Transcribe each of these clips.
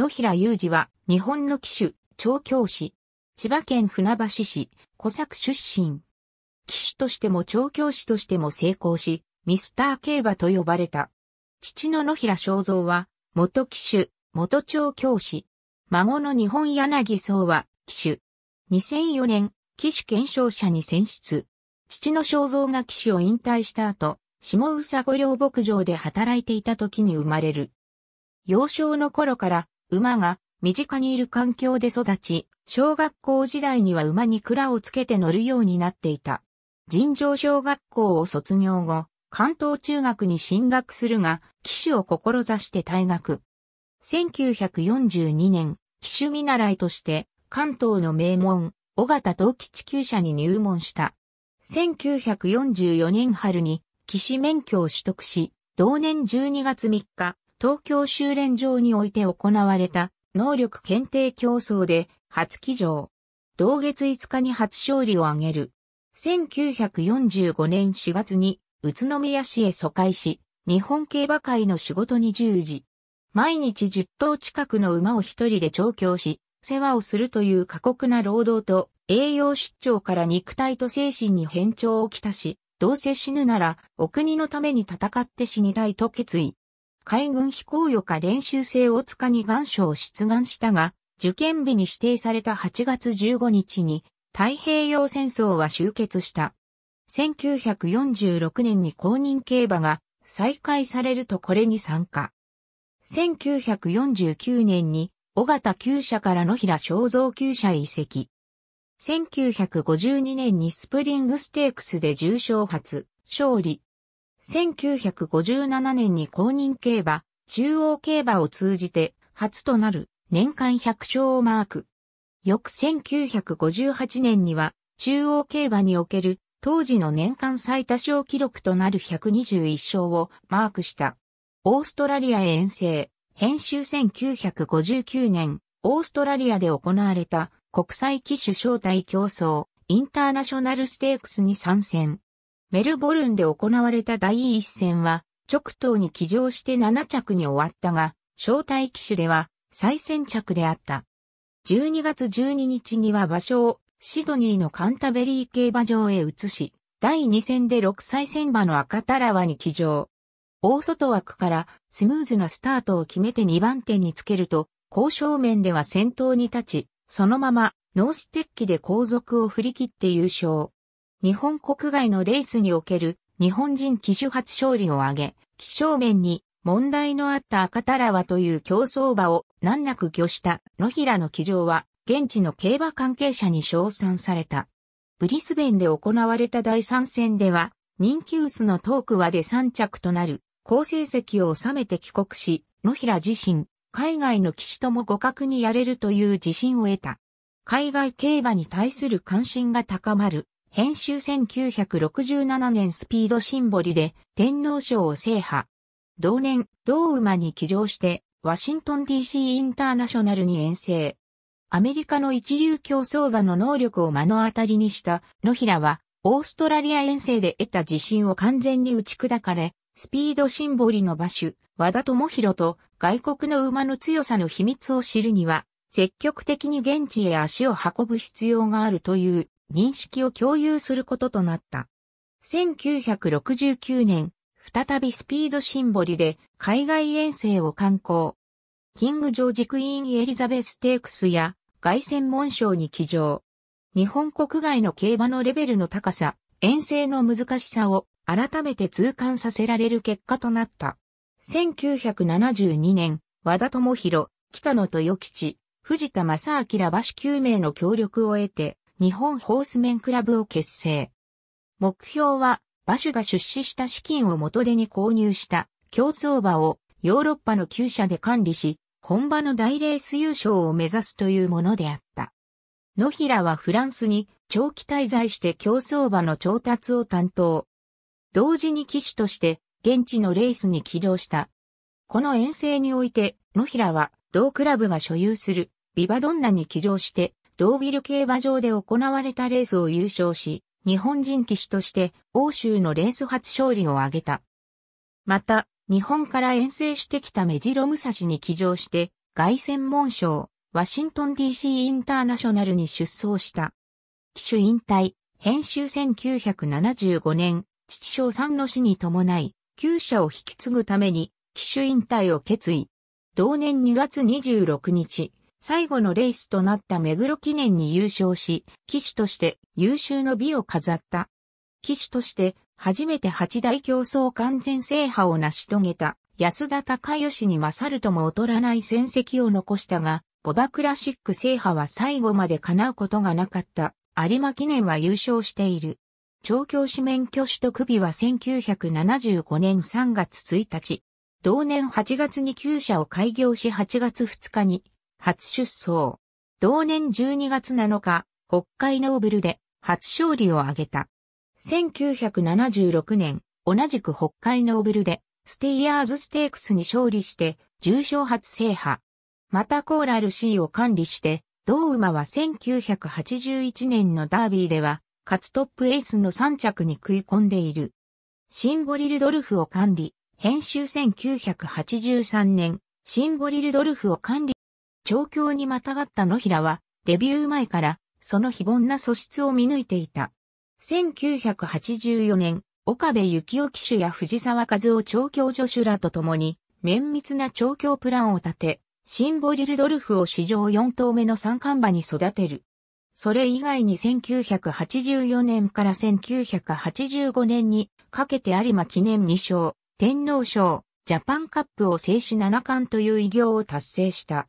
野平雄二は、日本の騎手、調教師。千葉県船橋市、小作出身。騎手としても調教師としても成功し、ミスター競馬と呼ばれた。父の野平正造は、元騎手、元調教師。孫の日本柳荘は、騎手。2004年、騎手検証者に選出。父の正造が騎手を引退した後、下宇佐御陵牧場で働いていた時に生まれる。幼少の頃から馬が身近にいる環境で育ち、小学校時代には馬に鞍をつけて乗るようになっていた。尋常小学校を卒業後、関東中学に進学するが、騎手を志して退学。1942年、騎手見習いとして、関東の名門、尾形同期地球社に入門した。1944年春に、騎手免許を取得し、同年12月3日、東京修練場において行われた能力検定競争で初騎乗。同月5日に初勝利を挙げる。1945年4月に宇都宮市へ疎開し、日本競馬会の仕事に従事。毎日10頭近くの馬を一人で調教し、世話をするという過酷な労働と栄養失調から肉体と精神に変調をきたし、どうせ死ぬならお国のために戦って死にたいと決意。海軍飛行予科練習生大塚に願書を出願したが、受験日に指定された8月15日に太平洋戦争は終結した。1946年に公認競馬が再開されるとこれに参加。1949年に尾形厩舎から野平正造厩舎移籍。1952年にスプリングステークスで重賞初勝利。1957年に公認競馬、中央競馬を通じて初となる年間100勝をマーク。翌1958年には中央競馬における当時の年間最多勝記録となる121勝をマークした。オーストラリア遠征、編集1959年、オーストラリアで行われた国際機種招待競争、インターナショナルステークスに参戦。メルボルンで行われた第一戦は、直頭に騎乗して7着に終わったが、招待騎手では最先着であった。12月12日には場所をシドニーのカンタベリー競馬場へ移し、第2戦で6歳戦馬の赤タラワに騎乗。大外枠からスムーズなスタートを決めて2番手につけると、交渉面では先頭に立ち、そのままノーステッキで後続を振り切って優勝。日本国外のレースにおける日本人騎手初勝利を挙げ、気象面に問題のあった赤タラワという競争馬を難なく挙した野平の騎乗は現地の競馬関係者に称賛された。ブリスベンで行われた第3戦では人気薄のトークはで3着となる好成績を収めて帰国し、野平自身、海外の騎士とも互角にやれるという自信を得た。海外競馬に対する関心が高まる編集1967年スピードシンボリで天皇賞を制覇。同年、同馬に騎乗して、ワシントン DC インターナショナルに遠征。アメリカの一流競争馬の能力を目の当たりにした野平は、オーストラリア遠征で得た自信を完全に打ち砕かれ、スピードシンボリの馬主、和田智弘と外国の馬の強さの秘密を知るには、積極的に現地へ足を運ぶ必要があるという認識を共有することとなった。1969年、再びスピードシンボリで海外遠征を観光。キング・ジョージ・クイーン・エリザベス・テークスや凱旋門賞に騎乗。日本国外の競馬のレベルの高さ、遠征の難しさを改めて痛感させられる結果となった。1972年、和田智弘、北野豊吉、藤田正明ら馬主9名の協力を得て、日本ホースメンクラブを結成。目標は、馬主が出資した資金を元手に購入した競走馬をヨーロッパの厩舎で管理し、本場の大レース優勝を目指すというものであった。野平はフランスに長期滞在して競走馬の調達を担当。同時に騎手として現地のレースに起動した。この遠征において野平は同クラブが所有するビバドンナに起乗してドービル競馬場で行われたレースを優勝し、日本人騎手として欧州のレース初勝利を挙げた。また、日本から遠征してきたメジロムサシに騎乗して、外戦門賞、ワシントン DC インターナショナルに出走した。騎手引退、編集1975年、父小三の死に伴い、旧社を引き継ぐために、騎手引退を決意。同年2月26日、最後のレースとなった目黒記念に優勝し、騎手として優秀の美を飾った。騎手として初めて八大競争完全制覇を成し遂げた安田隆義に勝るとも劣らない戦績を残したが、ボバクラシック制覇は最後まで叶うことがなかった。有馬記念は優勝している。調教師免許取得日は1975年3月1日。同年8月に旧社を開業し8月2日に初出走。同年12月7日、北海ノーブルで初勝利を挙げた。1976年、同じく北海ノーブルで、ステイヤーズステークスに勝利して、重賞初制覇。またコーラル C を管理して、同馬は1981年のダービーでは、かつトップエースの3着に食い込んでいる。シンボリルドルフを管理、編集1983年、シンボリルドルフを管理調教にまたがった野平は、デビュー前から、その非凡な素質を見抜いていた。1984年、岡部幸雄騎手や藤沢和夫調教助手らと共に、綿密な調教プランを立て、シンボリルドルフを史上4頭目の三冠馬に育てる。それ以外に1984年から1985年にかけて有馬記念2勝、天皇賞、ジャパンカップを制し7冠という偉業を達成した。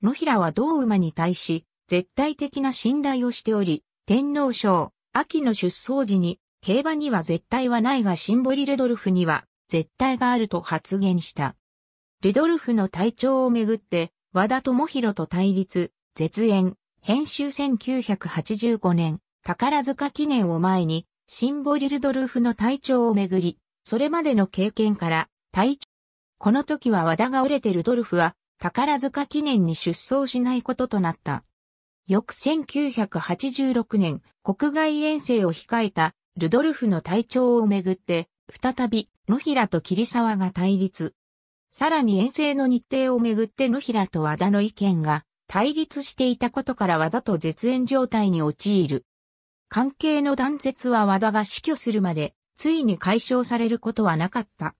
野平は同馬に対し、絶対的な信頼をしており、天皇賞、秋の出走時に、競馬には絶対はないがシンボリルドルフには、絶対があると発言した。ルドルフの体調をめぐって、和田智弘と対立、絶縁、編集1985年、宝塚記念を前に、シンボリルドルフの体調をめぐり、それまでの経験から、体調。この時は和田が折れてルドルフは、宝塚記念に出走しないこととなった。翌1986年、国外遠征を控えたルドルフの体調をめぐって、再び野平と桐沢が対立。さらに遠征の日程をめぐって野平と和田の意見が対立していたことから和田と絶縁状態に陥る。関係の断絶は和田が死去するまで、ついに解消されることはなかった。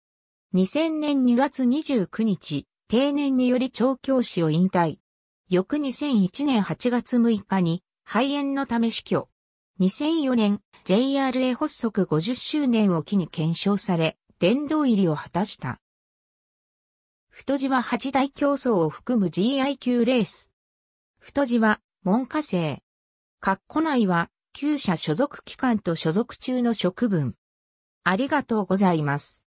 2000年2月29日、定年により調教師を引退。翌2001年8月6日に肺炎のため死去。2004年 JRA 発足50周年を機に検証され、殿堂入りを果たした。太字は八大競争を含む GI 級レース。太字は文科生。括弧内は、旧社所属機関と所属中の職分。ありがとうございます。